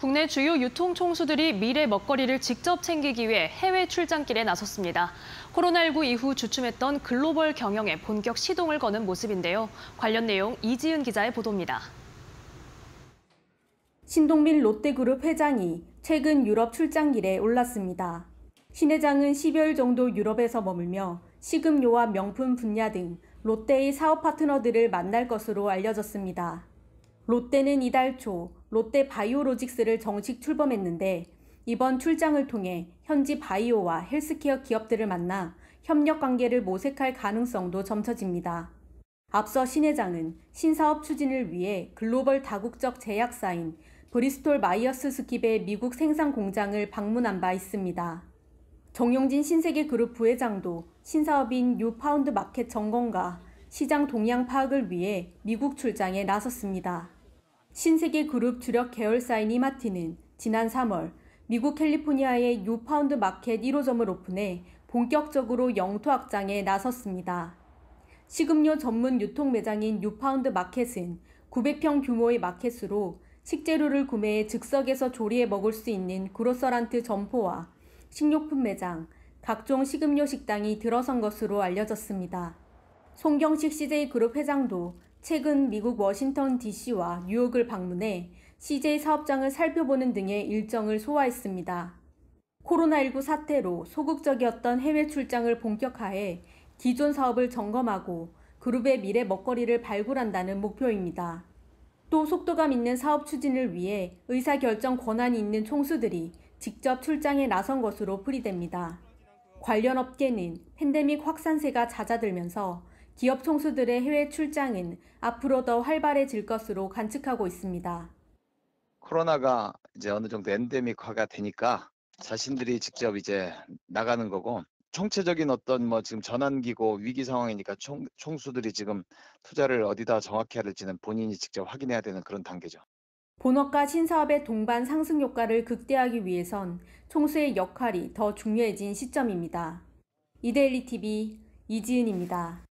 국내 주요 유통 총수들이 미래 먹거리를 직접 챙기기 위해 해외 출장길에 나섰습니다. 코로나19 이후 주춤했던 글로벌 경영에 본격 시동을 거는 모습인데요. 관련 내용 이지은 기자의 보도입니다. 신동민 롯데그룹 회장이 최근 유럽 출장길에 올랐습니다. 신 회장은 1 2여일 정도 유럽에서 머물며 식음료와 명품 분야 등 롯데의 사업 파트너들을 만날 것으로 알려졌습니다. 롯데는 이달 초 롯데 바이오로직스를 정식 출범했는데 이번 출장을 통해 현지 바이오와 헬스케어 기업들을 만나 협력 관계를 모색할 가능성도 점쳐집니다. 앞서 신 회장은 신사업 추진을 위해 글로벌 다국적 제약사인 브리스톨 마이어스 스킵의 미국 생산 공장을 방문한 바 있습니다. 정용진 신세계 그룹 부회장도 신사업인 뉴파운드 마켓 점검과 시장 동향 파악을 위해 미국 출장에 나섰습니다. 신세계 그룹 주력 계열사인 이마티는 지난 3월 미국 캘리포니아의 뉴파운드 마켓 1호점을 오픈해 본격적으로 영토 확장에 나섰습니다. 식음료 전문 유통 매장인 뉴파운드 마켓은 900평 규모의 마켓으로 식재료를 구매해 즉석에서 조리해 먹을 수 있는 그로서란트 점포와 식료품 매장, 각종 식음료 식당이 들어선 것으로 알려졌습니다. 송경식 CJ그룹 회장도 최근 미국 워싱턴 DC와 뉴욕을 방문해 CJ 사업장을 살펴보는 등의 일정을 소화했습니다. 코로나19 사태로 소극적이었던 해외 출장을 본격화해 기존 사업을 점검하고 그룹의 미래 먹거리를 발굴한다는 목표입니다. 또 속도감 있는 사업 추진을 위해 의사결정 권한이 있는 총수들이 직접 출장에 나선 것으로 풀이됩니다. 관련 업계는 팬데믹 확산세가 잦아들면서 기업 총수들의 해외 출장은 앞으로 더 활발해질 것으로 관측하고 있습니다. 코로나가 이제 어느 정도 엔데믹화가 되니까 자신들이 직접 이제 나가는 거고 총체적인 어떤 뭐 지금 전환기고 위기 상황이니까 총, 총수들이 지금 투자를 어디다 정확히 해야 될지는 본인이 직접 확인해야 되는 그런 단계죠. 본업과 신사업의 동반 상승 효과를 극대화하기 위해선 총수의 역할이 더 중요해진 시점입니다. 이데일리 TV 이지은입니다.